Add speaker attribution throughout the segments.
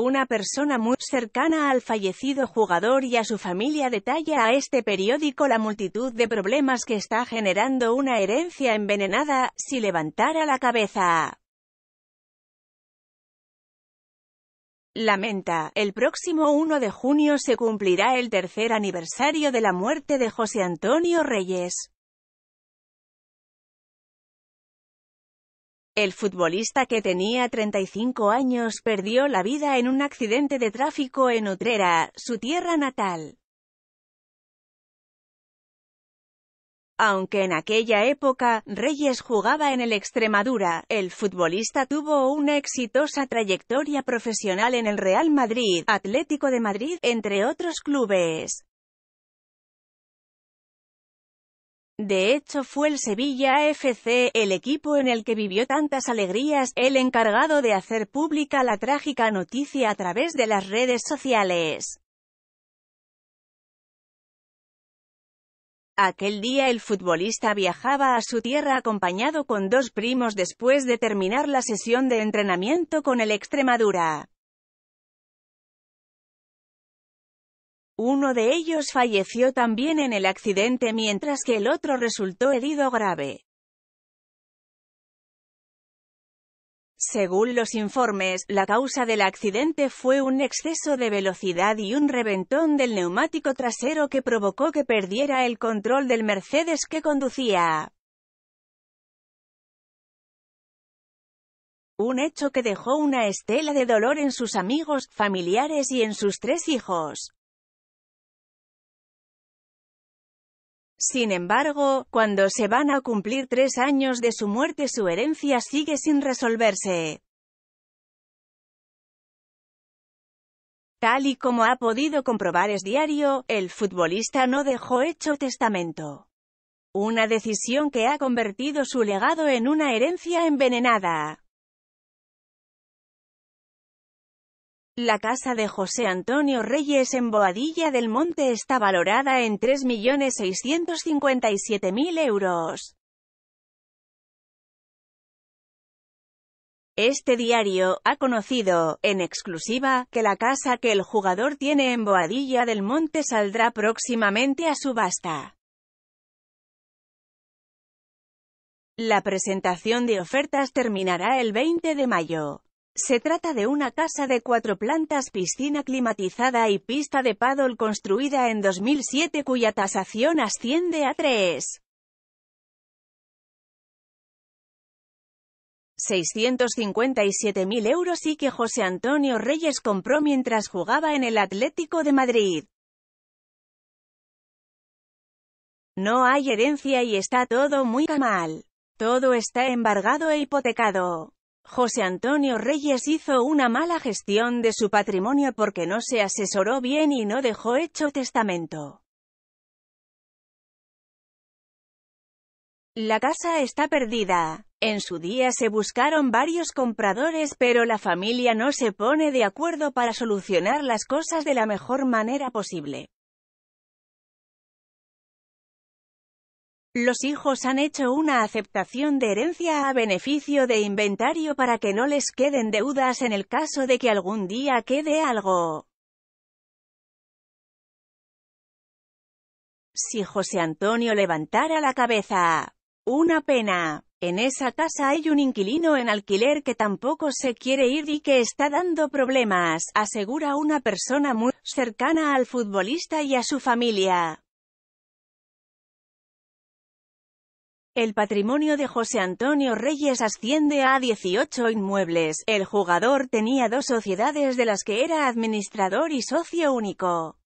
Speaker 1: Una persona muy cercana al fallecido jugador y a su familia detalla a este periódico la multitud de problemas que está generando una herencia envenenada, si levantara la cabeza. Lamenta, el próximo 1 de junio se cumplirá el tercer aniversario de la muerte de José Antonio Reyes. El futbolista que tenía 35 años perdió la vida en un accidente de tráfico en Utrera, su tierra natal. Aunque en aquella época Reyes jugaba en el Extremadura, el futbolista tuvo una exitosa trayectoria profesional en el Real Madrid, Atlético de Madrid, entre otros clubes. De hecho fue el Sevilla FC, el equipo en el que vivió tantas alegrías, el encargado de hacer pública la trágica noticia a través de las redes sociales. Aquel día el futbolista viajaba a su tierra acompañado con dos primos después de terminar la sesión de entrenamiento con el Extremadura. Uno de ellos falleció también en el accidente mientras que el otro resultó herido grave. Según los informes, la causa del accidente fue un exceso de velocidad y un reventón del neumático trasero que provocó que perdiera el control del Mercedes que conducía. Un hecho que dejó una estela de dolor en sus amigos, familiares y en sus tres hijos. Sin embargo, cuando se van a cumplir tres años de su muerte su herencia sigue sin resolverse. Tal y como ha podido comprobar es diario, el futbolista no dejó hecho testamento. Una decisión que ha convertido su legado en una herencia envenenada. La casa de José Antonio Reyes en Boadilla del Monte está valorada en 3.657.000 euros. Este diario ha conocido, en exclusiva, que la casa que el jugador tiene en Boadilla del Monte saldrá próximamente a subasta. La presentación de ofertas terminará el 20 de mayo. Se trata de una casa de cuatro plantas, piscina climatizada y pista de paddle construida en 2007 cuya tasación asciende a 3. 657.000 euros y que José Antonio Reyes compró mientras jugaba en el Atlético de Madrid. No hay herencia y está todo muy mal. Todo está embargado e hipotecado. José Antonio Reyes hizo una mala gestión de su patrimonio porque no se asesoró bien y no dejó hecho testamento. La casa está perdida. En su día se buscaron varios compradores pero la familia no se pone de acuerdo para solucionar las cosas de la mejor manera posible. Los hijos han hecho una aceptación de herencia a beneficio de inventario para que no les queden deudas en el caso de que algún día quede algo. Si José Antonio levantara la cabeza. Una pena. En esa casa hay un inquilino en alquiler que tampoco se quiere ir y que está dando problemas, asegura una persona muy cercana al futbolista y a su familia. El patrimonio de José Antonio Reyes asciende a 18 inmuebles. El jugador tenía dos sociedades de las que era administrador y socio único.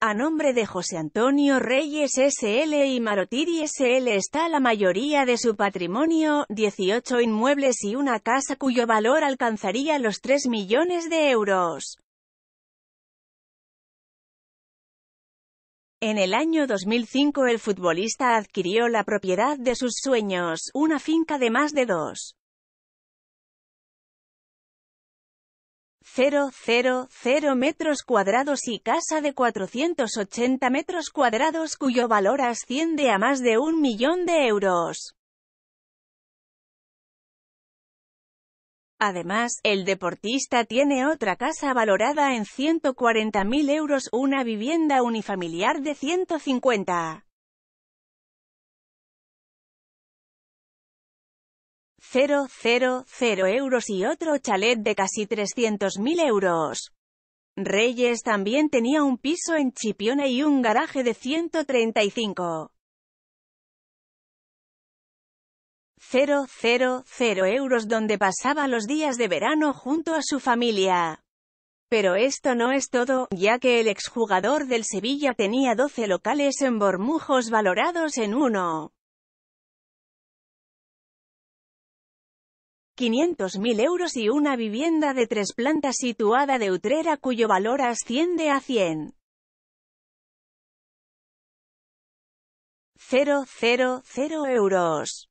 Speaker 1: A nombre de José Antonio Reyes SL y Marotiri SL está la mayoría de su patrimonio, 18 inmuebles y una casa cuyo valor alcanzaría los 3 millones de euros. En el año 2005 el futbolista adquirió la propiedad de sus sueños, una finca de más de 2.000 metros cuadrados y casa de 480 metros cuadrados cuyo valor asciende a más de un millón de euros. Además, el deportista tiene otra casa valorada en 140.000 euros, una vivienda unifamiliar de 150. 000 euros y otro chalet de casi 300.000 euros. Reyes también tenía un piso en Chipiona y un garaje de 135. 000 euros donde pasaba los días de verano junto a su familia. Pero esto no es todo, ya que el exjugador del Sevilla tenía 12 locales en Bormujos valorados en 1. 500.000 euros y una vivienda de tres plantas situada de Utrera cuyo valor asciende a 100. 000 euros.